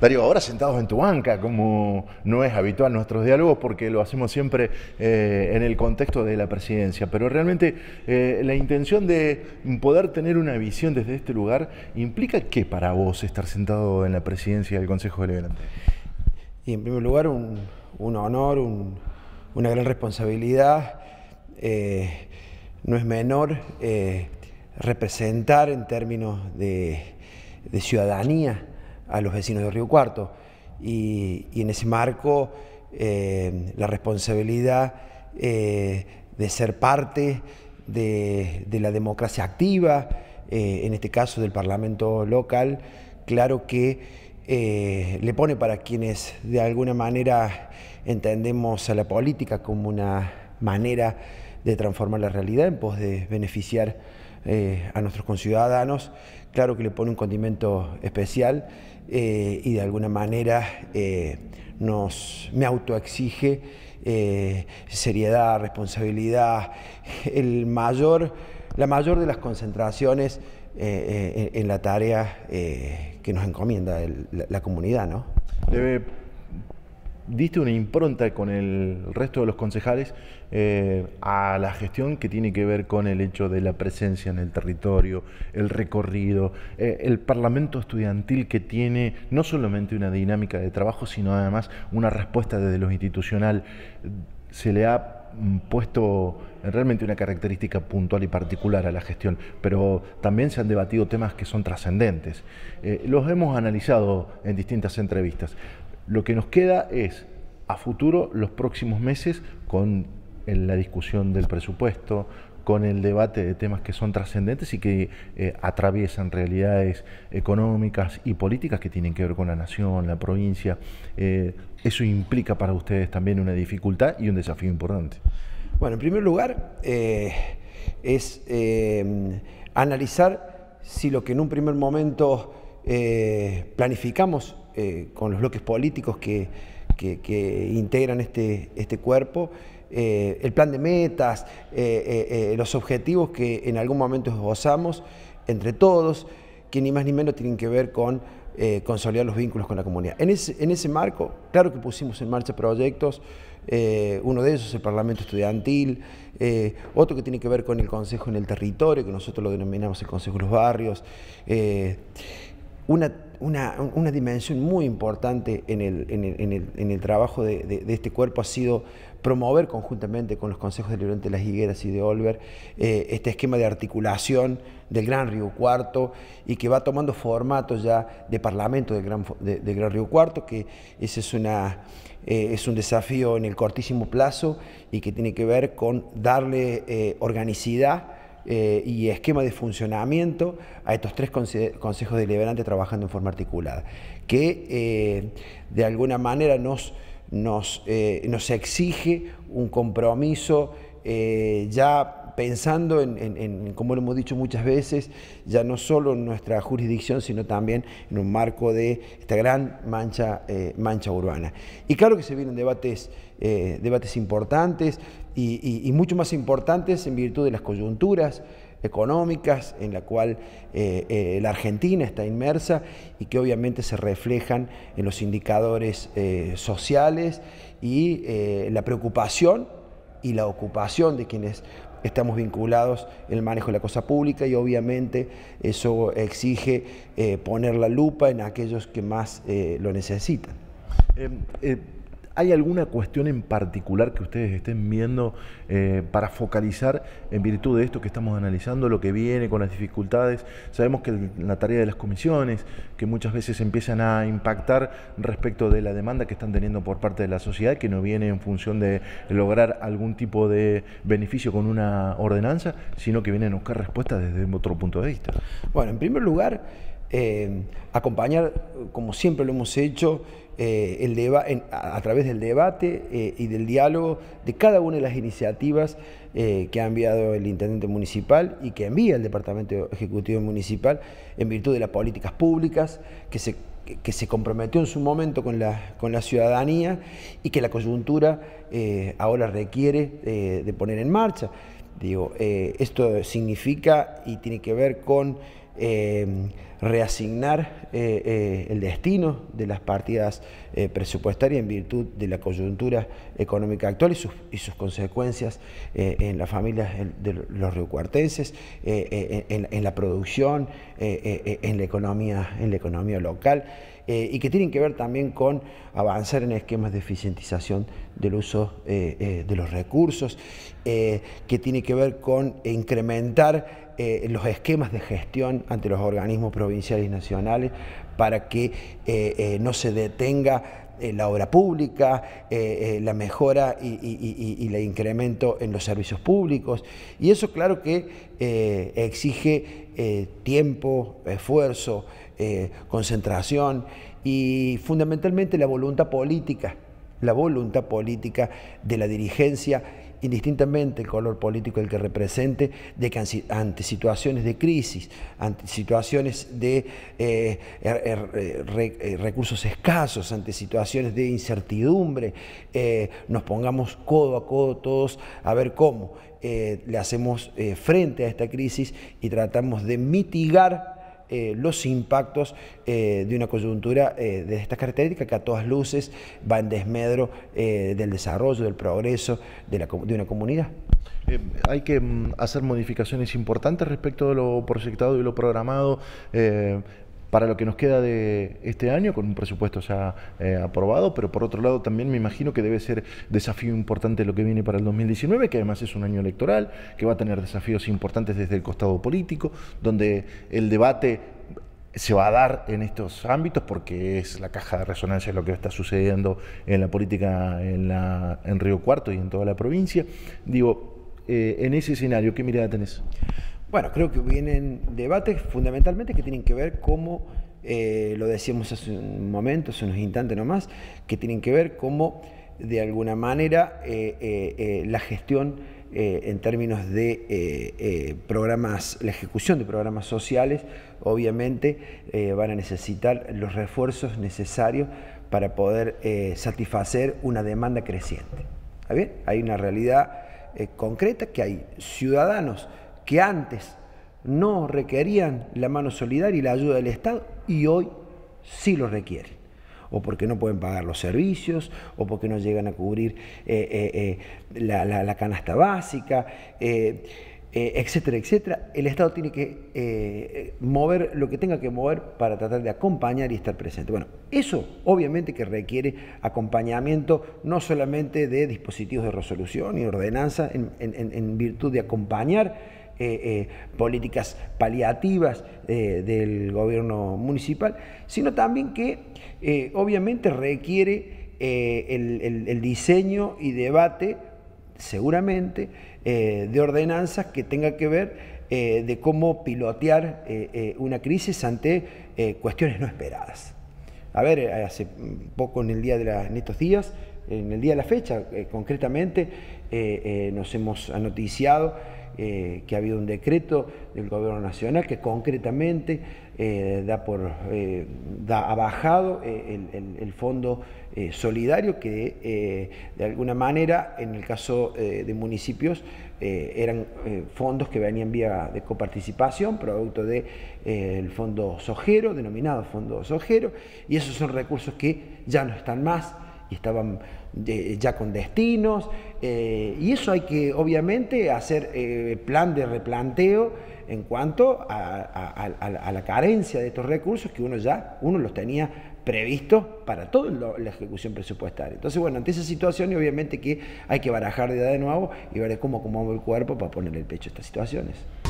Darío, ahora sentados en tu banca, como no es habitual nuestros diálogos, porque lo hacemos siempre eh, en el contexto de la presidencia, pero realmente eh, la intención de poder tener una visión desde este lugar implica qué para vos estar sentado en la presidencia del Consejo Deliberante. Y en primer lugar, un, honor, una gran responsabilidad. Eh, no es menor representar en términos de ciudadanía a los vecinos de Río Cuarto. Y, en ese marco, eh, la responsabilidad eh, de ser parte de, la democracia activa, eh, en este caso del Parlamento local, claro que le pone para quienes de alguna manera entendemos a la política como una manera de transformar la realidad en pos de beneficiar eh, a nuestros conciudadanos, claro que le pone un condimento especial eh, y de alguna manera eh, nos, me autoexige seriedad, responsabilidad, el mayor, la mayor de las concentraciones en, la tarea que nos encomienda la, comunidad. ¿no? diste una impronta con el resto de los concejales eh, a la gestión que tiene que ver con el hecho de la presencia en el territorio, el recorrido, eh, el Parlamento estudiantil que tiene no solamente una dinámica de trabajo, sino además una respuesta desde lo institucional. Se le ha mm, puesto realmente una característica puntual y particular a la gestión, pero también se han debatido temas que son trascendentes. Eh, los hemos analizado en distintas entrevistas. Lo que nos queda es a futuro los próximos meses con la discusión del presupuesto, con el debate de temas que son trascendentes y que eh, atraviesan realidades económicas y políticas que tienen que ver con la nación, la provincia. Eh, eso implica para ustedes también una dificultad y un desafío importante. Bueno, en primer lugar, eh, es analizar si lo que en un primer momento eh, planificamos eh, con los bloques políticos que, integran este, este cuerpo, eh, el plan de metas, los objetivos que en algún momento gozamos entre todos, que ni más ni menos tienen que ver con consolidar los vínculos con la comunidad. En ese, marco, claro que pusimos en marcha proyectos, uno de esos es el Parlamento Estudiantil, otro que tiene que ver con el Consejo en el Territorio, que nosotros lo denominamos el Consejo de los Barrios una, dimensión muy importante en el, trabajo de, este cuerpo ha sido promover conjuntamente con los consejos de Llorente de las Higueras y de Olver eh, este esquema de articulación del Gran Río Cuarto y que va tomando formato ya de parlamento del Gran, de, Gran Río Cuarto, que ese es, una, eh, es un desafío en el cortísimo plazo y que tiene que ver con darle eh, organicidad eh, y esquema de funcionamiento a estos tres consejos deliberantes trabajando en forma articulada, que eh, de alguna manera nos, nos, eh, nos exige un compromiso ya pensando en, como lo hemos dicho muchas veces, ya no solo en nuestra jurisdicción, sino también en un marco de esta gran mancha, eh, mancha urbana. Y claro que se vienen debates, eh, debates importantes y, mucho más importantes en virtud de las coyunturas económicas en la cual eh, la Argentina está inmersa y que obviamente se reflejan en los indicadores sociales y la preocupación y la ocupación de quienes estamos vinculados en el manejo de la cosa pública y obviamente eso exige eh, poner la lupa en aquellos que más eh, lo necesitan. Em, eh, ¿Hay alguna cuestión en particular que ustedes estén viendo eh, para focalizar en virtud de esto que estamos analizando, lo que viene con las dificultades? Sabemos que la tarea de las comisiones, que muchas veces empiezan a impactar respecto de la demanda que están teniendo por parte de la sociedad, que no viene en función de lograr algún tipo de beneficio con una ordenanza, sino que vienen a buscar respuestas desde otro punto de vista. Bueno, en primer lugar, eh, acompañar, como siempre lo hemos hecho, eh, el a, través del debate eh, y del diálogo de cada una de las iniciativas eh, que ha enviado el intendente municipal y que envía el Departamento Ejecutivo Municipal en virtud de las políticas públicas que se se comprometió en su momento con la, con la ciudadanía y que la coyuntura ahora requiere de poner en marcha. Digo, esto significa y tiene que ver con Em, reasignar eh, eh, el destino de las partidas eh, presupuestarias en virtud de la coyuntura económica actual y sus, consecuencias en las familias de los riocuartenses, en, en, la producción, en, la economía, en la economía local. y que tienen que ver también con avanzar en esquemas de eficientización del uso de los recursos, que tiene que ver con incrementar eh, los esquemas de gestión ante los organismos provinciales y nacionales para que eh, eh, no se detenga la obra pública, la mejora y, el incremento en los servicios públicos. Y eso claro que exige tiempo, esfuerzo, concentración y fundamentalmente la voluntad política, la voluntad política de la dirigencia indistintamente el color político el que represente, de que ante situaciones de crisis, ante situaciones de eh, er, er, eh, eh, recursos escasos, ante situaciones de incertidumbre, nos pongamos codo a codo todos a ver cómo le hacemos frente a esta crisis y tratamos de mitigar eh, los impactos eh, de una coyuntura eh, de estas características que a todas luces va en desmedro del desarrollo, del progreso de, de una comunidad. hay que mm, hacer modificaciones importantes respecto de lo proyectado y lo programado para lo que nos queda de este año, con un presupuesto ya eh, aprobado, pero por otro lado también me imagino que debe ser desafío importante lo que viene para el 2019, que además es un año electoral, que va a tener desafíos importantes desde el costado político, donde el debate se va a dar en estos ámbitos porque es la caja de resonancia de lo que está sucediendo en la política en, la, en Río Cuarto y en toda la provincia. Digo, eh, en ese escenario, ¿qué mirada tenés? Bueno, creo que vienen debates fundamentalmente que tienen que ver cómo, eh, lo decíamos hace un momento, hace unos instantes nomás, que tienen que ver cómo de alguna manera eh, eh, la gestión en términos de programas, la ejecución de programas sociales, obviamente van a necesitar los refuerzos necesarios para poder satisfacer una demanda creciente. ¿Está bien? Hay una realidad concreta que hay ciudadanos que antes no requerían la mano solidaria y la ayuda del Estado y hoy sí lo requieren. O porque no pueden pagar los servicios, o porque no llegan a cubrir eh, eh, eh, la, canasta básica, etcétera, etcétera. El Estado tiene que mover lo que tenga que mover para tratar de acompañar y estar presente. Bueno, eso obviamente que requiere acompañamiento no solamente de dispositivos de resolución y ordenanza en virtud de acompañar eh, eh, políticas paliativas eh, del gobierno municipal, sino también que obviamente requiere el, diseño y debate, seguramente, de ordenanzas que tengan que ver de cómo pilotear una crisis ante cuestiones no esperadas. A ver, hace poco en el día de en estos días, en el día de la fecha concretamente, nos hemos anoticiado eh, que ha habido un decreto del gobierno nacional que concretamente eh, da por, eh, ha bajado el, el, fondo solidario que de alguna manera en el caso de municipios eran fondos que venían vía de coparticipación, producto del fondo sojero, denominado fondo sojero, y esos son recursos que ya no están más y estaban eh, ya con destinos, eh, y eso hay que obviamente hacer eh, plan de replanteo en cuanto a, la carencia de estos recursos que uno ya, uno los tenía previstos para toda la ejecución presupuestaria. Entonces, bueno, ante esa situación obviamente que hay que barajar de edad de nuevo y ver cómo acomodamos el cuerpo para ponerle el pecho a estas situaciones.